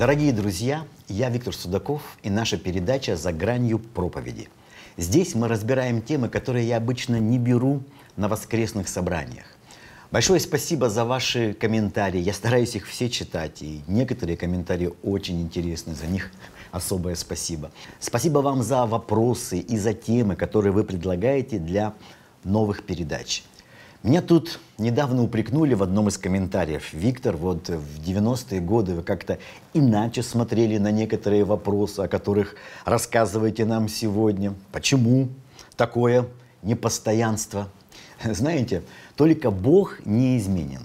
Дорогие друзья, я Виктор Судаков и наша передача «За гранью проповеди». Здесь мы разбираем темы, которые я обычно не беру на воскресных собраниях. Большое спасибо за ваши комментарии. Я стараюсь их все читать, и некоторые комментарии очень интересны. За них особое спасибо. Спасибо вам за вопросы и за темы, которые вы предлагаете для новых передач. Меня тут недавно упрекнули в одном из комментариев. Виктор, вот в 90-е годы вы как-то иначе смотрели на некоторые вопросы, о которых рассказываете нам сегодня. Почему такое непостоянство? Знаете, только Бог неизменен.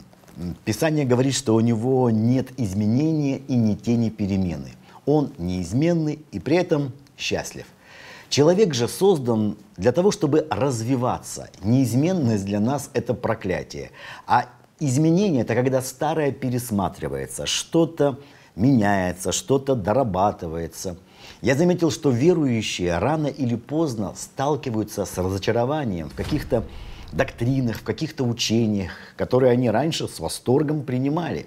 Писание говорит, что у него нет изменения и ни тени перемены. Он неизменный и при этом счастлив. Человек же создан для того, чтобы развиваться. Неизменность для нас – это проклятие. А изменение – это когда старое пересматривается, что-то меняется, что-то дорабатывается. Я заметил, что верующие рано или поздно сталкиваются с разочарованием в каких-то доктринах, в каких-то учениях, которые они раньше с восторгом принимали.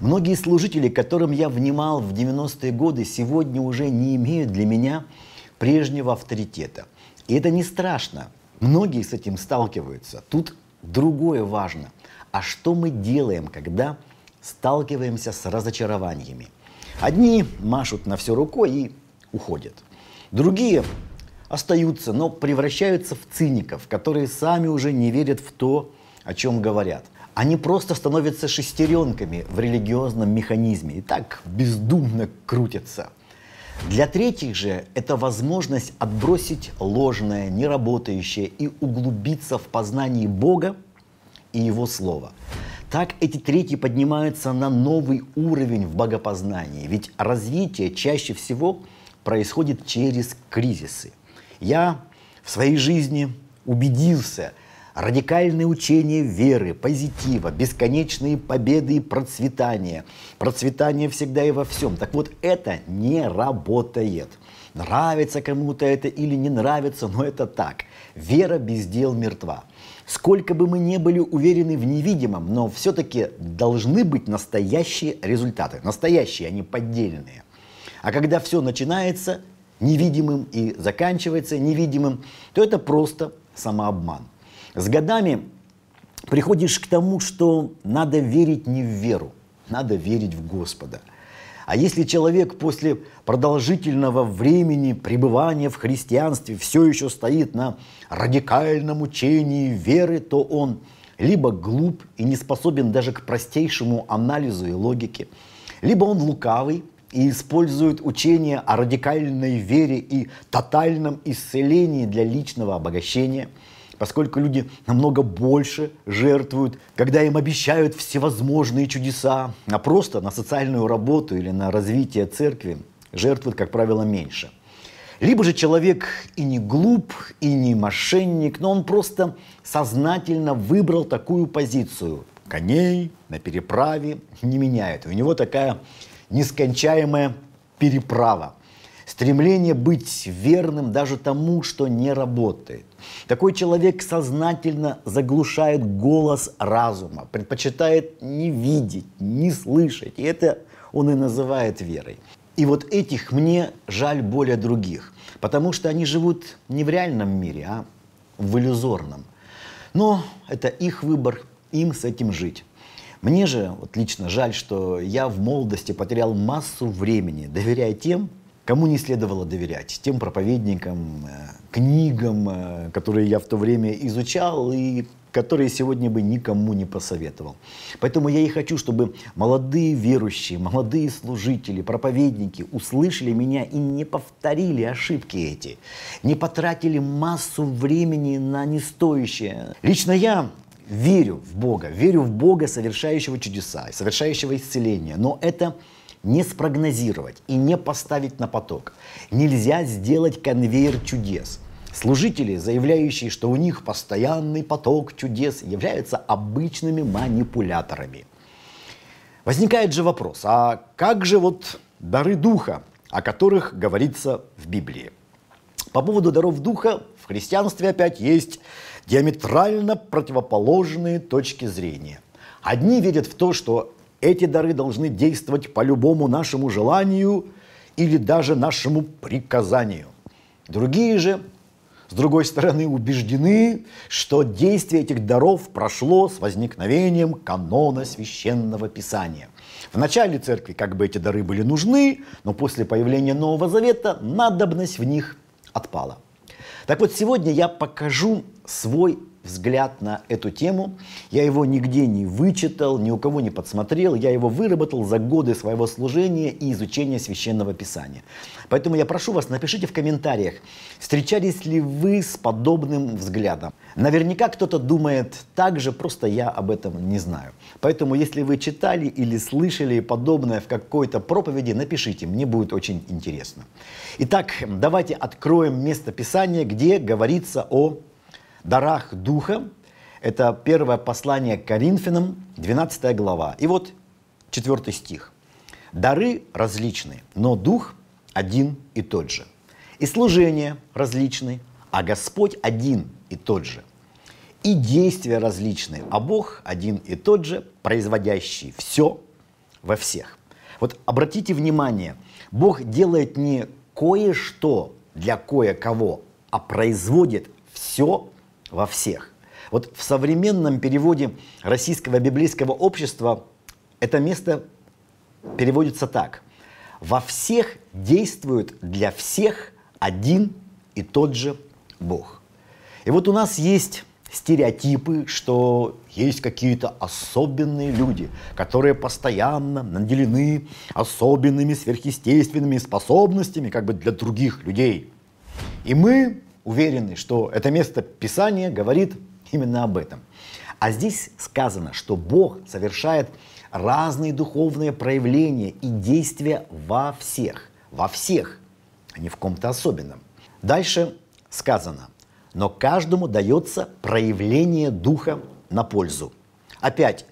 Многие служители, которым я внимал в 90-е годы, сегодня уже не имеют для меня – прежнего авторитета. И это не страшно. Многие с этим сталкиваются. Тут другое важно. А что мы делаем, когда сталкиваемся с разочарованиями? Одни машут на все рукой и уходят. Другие остаются, но превращаются в циников, которые сами уже не верят в то, о чем говорят. Они просто становятся шестеренками в религиозном механизме и так бездумно крутятся – для третьих же это возможность отбросить ложное, неработающее и углубиться в познании Бога и Его Слова. Так эти третьи поднимаются на новый уровень в богопознании, ведь развитие чаще всего происходит через кризисы. Я в своей жизни убедился – радикальные учения веры, позитива, бесконечные победы и процветание. Процветание всегда и во всем. Так вот, это не работает. Нравится кому-то это или не нравится, но это так. Вера без дел мертва. Сколько бы мы ни были уверены в невидимом, но все-таки должны быть настоящие результаты. Настоящие, а не поддельные. А когда все начинается невидимым и заканчивается невидимым, то это просто самообман. С годами приходишь к тому, что надо верить не в веру, надо верить в Господа. А если человек после продолжительного времени пребывания в христианстве все еще стоит на радикальном учении веры, то он либо глуп и не способен даже к простейшему анализу и логике, либо он лукавый и использует учение о радикальной вере и тотальном исцелении для личного обогащения – поскольку люди намного больше жертвуют, когда им обещают всевозможные чудеса, а просто на социальную работу или на развитие церкви жертвуют, как правило, меньше. Либо же человек и не глуп, и не мошенник, но он просто сознательно выбрал такую позицию. Коней на переправе не меняет. У него такая нескончаемая переправа стремление быть верным даже тому, что не работает. Такой человек сознательно заглушает голос разума, предпочитает не видеть, не слышать, и это он и называет верой. И вот этих мне жаль более других, потому что они живут не в реальном мире, а в иллюзорном. Но это их выбор, им с этим жить. Мне же вот лично жаль, что я в молодости потерял массу времени, доверяя тем, Кому не следовало доверять? Тем проповедникам, э, книгам, э, которые я в то время изучал и которые сегодня бы никому не посоветовал. Поэтому я и хочу, чтобы молодые верующие, молодые служители, проповедники услышали меня и не повторили ошибки эти, не потратили массу времени на нестоящее. Лично я верю в Бога, верю в Бога, совершающего чудеса, совершающего исцеления, но это – не спрогнозировать и не поставить на поток. Нельзя сделать конвейер чудес. Служители, заявляющие, что у них постоянный поток чудес, являются обычными манипуляторами. Возникает же вопрос, а как же вот дары духа, о которых говорится в Библии? По поводу даров духа в христианстве опять есть диаметрально противоположные точки зрения. Одни видят в то, что эти дары должны действовать по любому нашему желанию или даже нашему приказанию. Другие же, с другой стороны, убеждены, что действие этих даров прошло с возникновением канона священного писания. В начале церкви как бы эти дары были нужны, но после появления Нового Завета надобность в них отпала. Так вот, сегодня я покажу свой взгляд на эту тему. Я его нигде не вычитал, ни у кого не подсмотрел. Я его выработал за годы своего служения и изучения Священного Писания. Поэтому я прошу вас, напишите в комментариях, встречались ли вы с подобным взглядом. Наверняка кто-то думает так же, просто я об этом не знаю. Поэтому, если вы читали или слышали подобное в какой-то проповеди, напишите, мне будет очень интересно. Итак, давайте откроем место Писания, где говорится о дарах Духа. Это первое послание к Коринфянам, 12 глава. И вот 4 стих. Дары различны, но Дух один и тот же. И служения различны, а Господь один и тот же. И действия различны, а Бог один и тот же, производящий все во всех. Вот обратите внимание, Бог делает не кое-что для кое-кого, а производит все во всех. Вот в современном переводе российского библейского общества это место переводится так. Во всех действует для всех один и тот же Бог. И вот у нас есть стереотипы, что есть какие-то особенные люди, которые постоянно наделены особенными сверхъестественными способностями как бы для других людей. И мы уверены, что это место Писания говорит именно об этом. А здесь сказано, что Бог совершает разные духовные проявления и действия во всех, во всех, а не в ком-то особенном. Дальше сказано, но каждому дается проявление духа на пользу. Опять,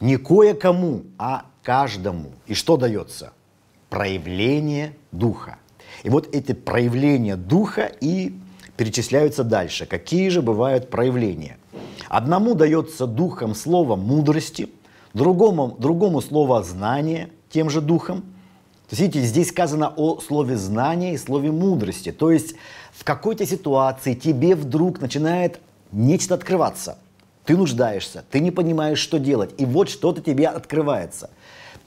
не кое-кому, а каждому. И что дается? Проявление духа. И вот эти проявления духа и перечисляются дальше. Какие же бывают проявления? Одному дается духом слово мудрости, другому, другому слово знание тем же духом. То есть, видите, здесь сказано о слове знания и слове мудрости. То есть в какой-то ситуации тебе вдруг начинает нечто открываться. Ты нуждаешься, ты не понимаешь, что делать. И вот что-то тебе открывается –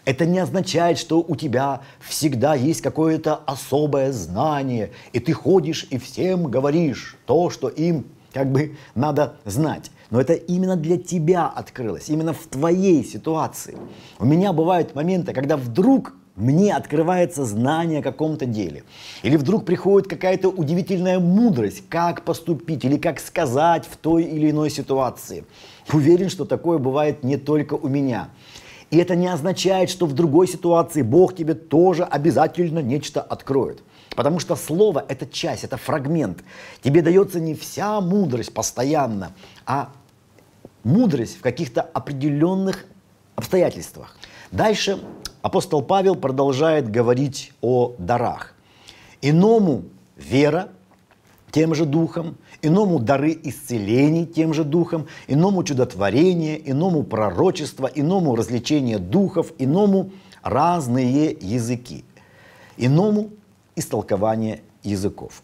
это не означает, что у тебя всегда есть какое-то особое знание, и ты ходишь и всем говоришь то, что им как бы надо знать. Но это именно для тебя открылось, именно в твоей ситуации. У меня бывают моменты, когда вдруг мне открывается знание о каком-то деле. Или вдруг приходит какая-то удивительная мудрость, как поступить или как сказать в той или иной ситуации. Уверен, что такое бывает не только у меня. И это не означает, что в другой ситуации Бог тебе тоже обязательно нечто откроет. Потому что слово – это часть, это фрагмент. Тебе дается не вся мудрость постоянно, а мудрость в каких-то определенных обстоятельствах. Дальше апостол Павел продолжает говорить о дарах. Иному вера – тем же духом, иному дары исцелений тем же духом, иному чудотворение, иному пророчество, иному развлечение духов, иному разные языки, иному истолкование языков.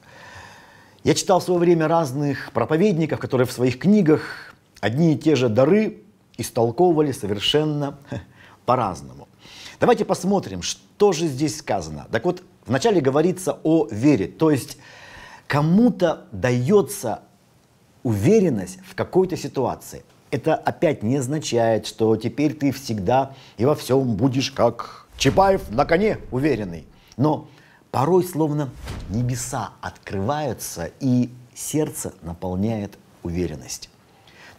Я читал в свое время разных проповедников, которые в своих книгах одни и те же дары истолковывали совершенно по-разному. Давайте посмотрим, что же здесь сказано. Так вот, вначале говорится о вере, то есть Кому-то дается уверенность в какой-то ситуации. Это опять не означает, что теперь ты всегда и во всем будешь как Чапаев на коне уверенный. Но порой словно небеса открываются и сердце наполняет уверенность.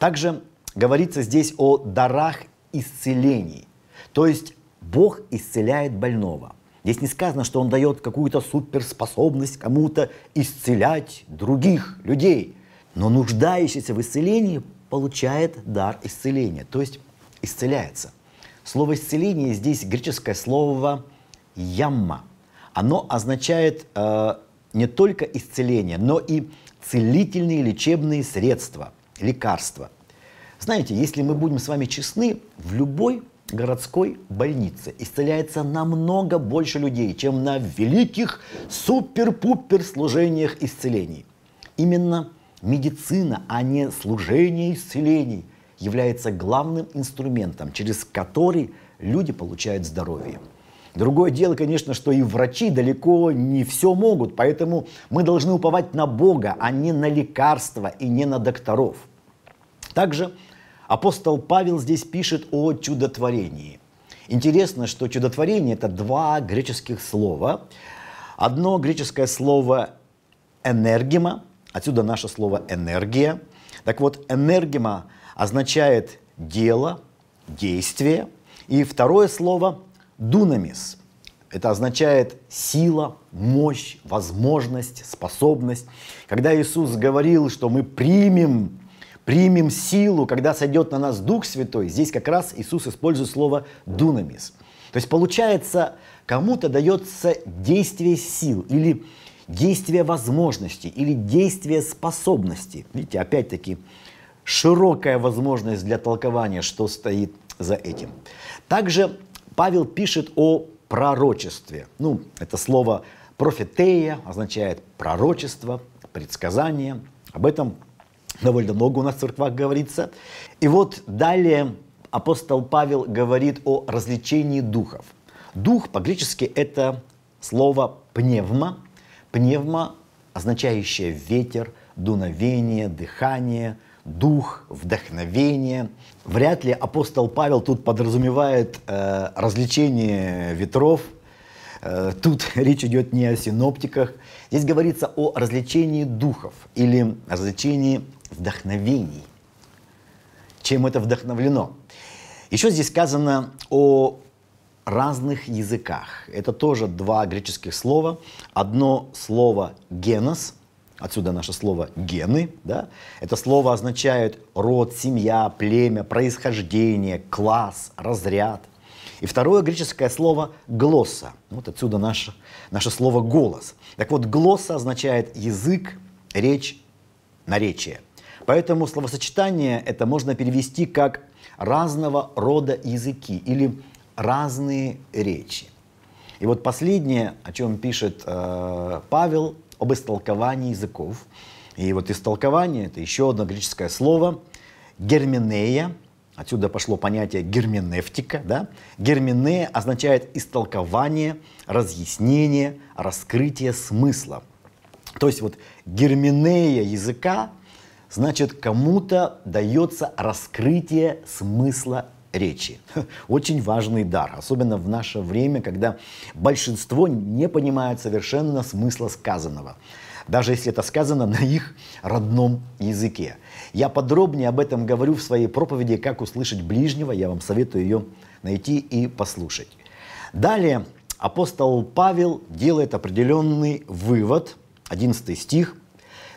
Также говорится здесь о дарах исцелений. То есть Бог исцеляет больного. Здесь не сказано, что он дает какую-то суперспособность кому-то исцелять других людей. Но нуждающийся в исцелении получает дар исцеления, то есть исцеляется. Слово «исцеление» здесь греческое слово «ямма». Оно означает э, не только исцеление, но и целительные лечебные средства, лекарства. Знаете, если мы будем с вами честны, в любой городской больнице исцеляется намного больше людей, чем на великих супер-пупер служениях исцелений. Именно медицина, а не служение исцелений, является главным инструментом, через который люди получают здоровье. Другое дело, конечно, что и врачи далеко не все могут, поэтому мы должны уповать на Бога, а не на лекарства и не на докторов. Также Апостол Павел здесь пишет о чудотворении. Интересно, что чудотворение – это два греческих слова. Одно греческое слово энергима, отсюда наше слово «энергия». Так вот, энергима означает «дело», «действие». И второе слово «дунамис». Это означает сила, мощь, возможность, способность. Когда Иисус говорил, что мы примем примем силу, когда сойдет на нас Дух Святой. Здесь как раз Иисус использует слово «дунамис». То есть получается, кому-то дается действие сил или действие возможностей или действие способностей. Видите, опять-таки, широкая возможность для толкования, что стоит за этим. Также Павел пишет о пророчестве. Ну, это слово профетея означает пророчество, предсказание. Об этом довольно много у нас в церквах говорится. И вот далее апостол Павел говорит о развлечении духов. Дух по-гречески это слово пневма. Пневма, означающее ветер, дуновение, дыхание, дух, вдохновение. Вряд ли апостол Павел тут подразумевает э, развлечение ветров. Э, тут речь идет не о синоптиках. Здесь говорится о развлечении духов или развлечении вдохновений, чем это вдохновлено. Еще здесь сказано о разных языках. Это тоже два греческих слова. Одно слово «генос», отсюда наше слово «гены», да? это слово означает род, семья, племя, происхождение, класс, разряд. И второе греческое слово «глосса». Вот отсюда наше, наше слово «голос». Так вот, «глосса» означает язык, речь, наречие – Поэтому словосочетание это можно перевести как разного рода языки или разные речи. И вот последнее, о чем пишет э, Павел, об истолковании языков. И вот истолкование – это еще одно греческое слово «герменея». Отсюда пошло понятие герменевтика. Да? Герменея означает истолкование, разъяснение, раскрытие смысла. То есть вот герменея языка значит кому-то дается раскрытие смысла речи. Очень важный дар, особенно в наше время, когда большинство не понимает совершенно смысла сказанного, даже если это сказано на их родном языке. Я подробнее об этом говорю в своей проповеди «Как услышать ближнего». Я вам советую ее найти и послушать. Далее апостол Павел делает определенный вывод, 11 стих,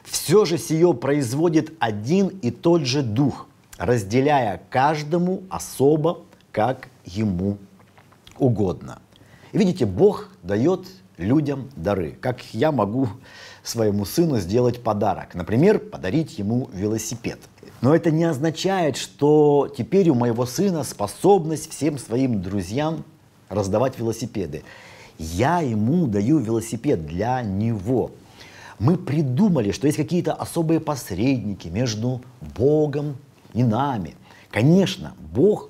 все же сие производит один и тот же дух, разделяя каждому особо, как ему угодно. И видите, Бог дает людям дары, как я могу своему сыну сделать подарок. Например, подарить ему велосипед. Но это не означает, что теперь у моего сына способность всем своим друзьям раздавать велосипеды. Я ему даю велосипед для него мы придумали, что есть какие-то особые посредники между Богом и нами. Конечно, Бог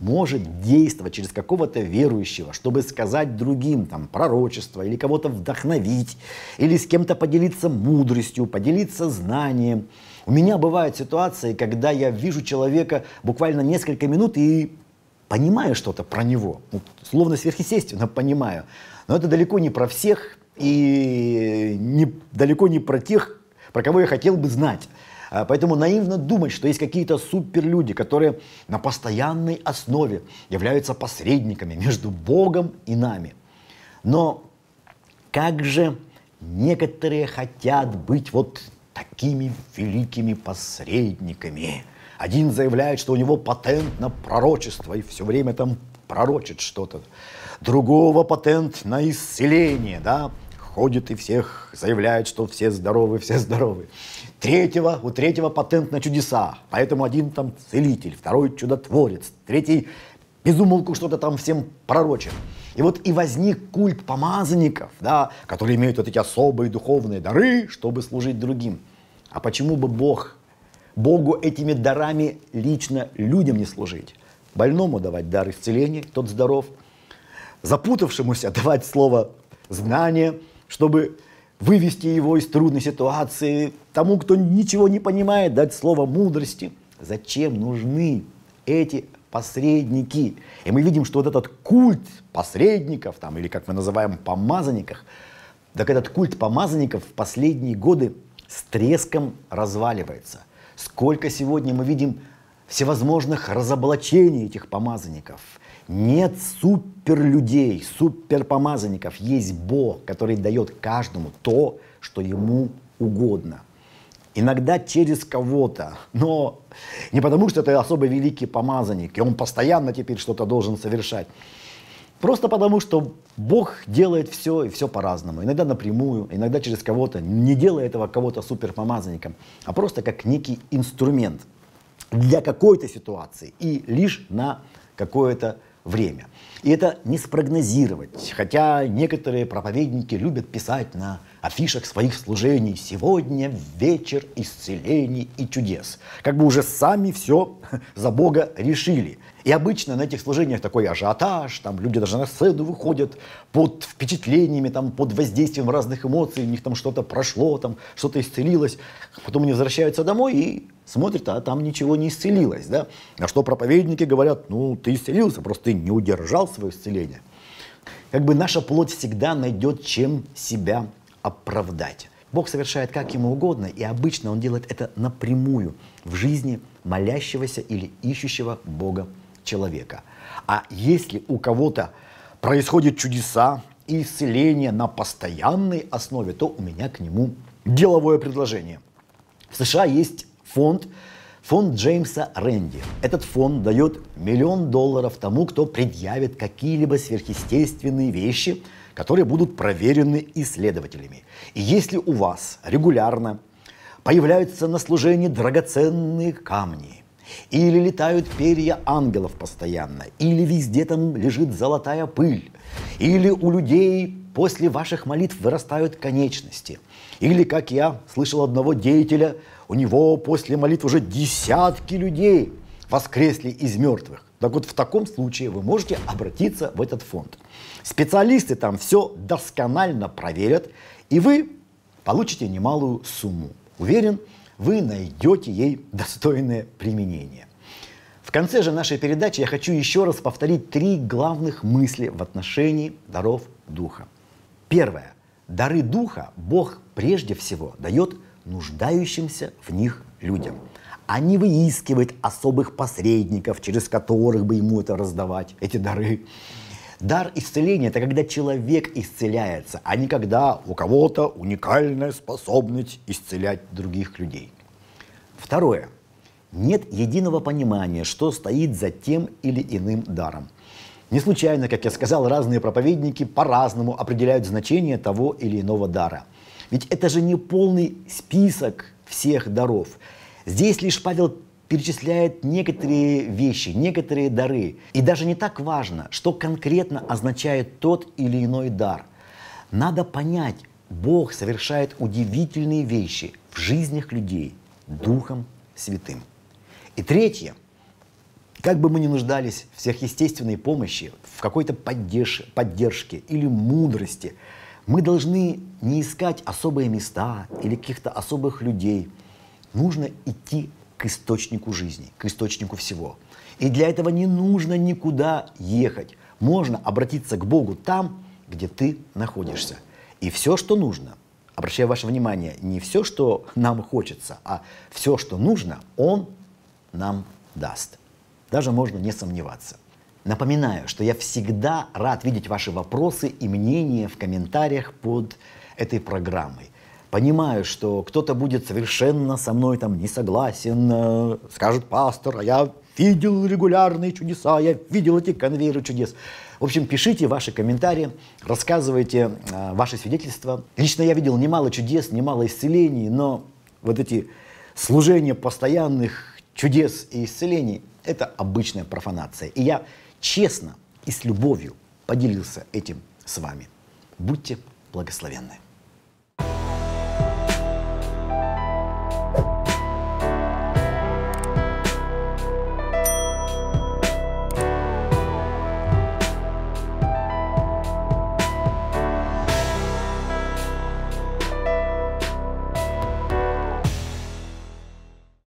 может действовать через какого-то верующего, чтобы сказать другим там пророчество или кого-то вдохновить, или с кем-то поделиться мудростью, поделиться знанием. У меня бывают ситуации, когда я вижу человека буквально несколько минут и понимаю что-то про него, словно сверхъестественно понимаю. Но это далеко не про всех, и не, далеко не про тех, про кого я хотел бы знать. А, поэтому наивно думать, что есть какие-то суперлюди, которые на постоянной основе являются посредниками между Богом и нами. Но как же некоторые хотят быть вот такими великими посредниками? Один заявляет, что у него патент на пророчество и все время там пророчит что-то. Другого патент на исцеление, да, ходит и всех заявляет, что все здоровы, все здоровы. Третьего, у третьего патент на чудеса, поэтому один там целитель, второй чудотворец, третий безумолку что-то там всем пророчит. И вот и возник культ помазанников, да, которые имеют вот эти особые духовные дары, чтобы служить другим. А почему бы Бог, Богу этими дарами лично людям не служить? Больному давать дар исцеления, тот здоров. Запутавшемуся давать слово знание – чтобы вывести его из трудной ситуации, тому, кто ничего не понимает, дать слово мудрости. Зачем нужны эти посредники? И мы видим, что вот этот культ посредников, там, или как мы называем помазанников, так этот культ помазанников в последние годы с треском разваливается. Сколько сегодня мы видим всевозможных разоблачений этих помазанников – нет суперлюдей, суперпомазанников. Есть Бог, который дает каждому то, что ему угодно. Иногда через кого-то, но не потому, что это особо великий помазанник, и он постоянно теперь что-то должен совершать. Просто потому, что Бог делает все и все по-разному. Иногда напрямую, иногда через кого-то, не делая этого кого-то суперпомазанником, а просто как некий инструмент для какой-то ситуации и лишь на какое-то время. И это не спрогнозировать, хотя некоторые проповедники любят писать на афишах своих служений «Сегодня вечер исцелений и чудес». Как бы уже сами все за Бога решили. И обычно на этих служениях такой ажиотаж, там люди даже на сцену выходят под впечатлениями, там, под воздействием разных эмоций, у них там что-то прошло, там что-то исцелилось. Потом они возвращаются домой и смотрят, а там ничего не исцелилось. Да? На что проповедники говорят, ну ты исцелился, просто ты не удержал свое исцеление. Как бы наша плоть всегда найдет чем себя оправдать. Бог совершает как ему угодно, и обычно он делает это напрямую в жизни молящегося или ищущего Бога человека. А если у кого-то происходят чудеса и исцеления на постоянной основе, то у меня к нему деловое предложение. В США есть фонд, фонд Джеймса Рэнди. Этот фонд дает миллион долларов тому, кто предъявит какие-либо сверхъестественные вещи – которые будут проверены исследователями. И если у вас регулярно появляются на служении драгоценные камни, или летают перья ангелов постоянно, или везде там лежит золотая пыль, или у людей после ваших молитв вырастают конечности. Или, как я слышал одного деятеля, у него после молитв уже десятки людей воскресли из мертвых. Так вот, в таком случае вы можете обратиться в этот фонд. Специалисты там все досконально проверят, и вы получите немалую сумму. Уверен, вы найдете ей достойное применение. В конце же нашей передачи я хочу еще раз повторить три главных мысли в отношении даров Духа. Первое. Дары Духа Бог прежде всего дает нуждающимся в них людям – а не выискивать особых посредников, через которых бы ему это раздавать, эти дары. Дар исцеления – это когда человек исцеляется, а не когда у кого-то уникальная способность исцелять других людей. Второе. Нет единого понимания, что стоит за тем или иным даром. Не случайно, как я сказал, разные проповедники по-разному определяют значение того или иного дара. Ведь это же не полный список всех даров. Здесь лишь Павел перечисляет некоторые вещи, некоторые дары. И даже не так важно, что конкретно означает тот или иной дар. Надо понять, Бог совершает удивительные вещи в жизнях людей Духом Святым. И третье. Как бы мы ни нуждались в сверхъестественной помощи, в какой-то поддерж- поддержке или мудрости, мы должны не искать особые места или каких-то особых людей – Нужно идти к источнику жизни, к источнику всего. И для этого не нужно никуда ехать. Можно обратиться к Богу там, где ты находишься. И все, что нужно, обращаю ваше внимание, не все, что нам хочется, а все, что нужно, Он нам даст. Даже можно не сомневаться. Напоминаю, что я всегда рад видеть ваши вопросы и мнения в комментариях под этой программой понимаю, что кто-то будет совершенно со мной там не согласен, э, скажет пастор, а я видел регулярные чудеса, я видел эти конвейеры чудес. В общем, пишите ваши комментарии, рассказывайте э, ваши свидетельства. Лично я видел немало чудес, немало исцелений, но вот эти служения постоянных чудес и исцелений – это обычная профанация. И я честно и с любовью поделился этим с вами. Будьте благословенны.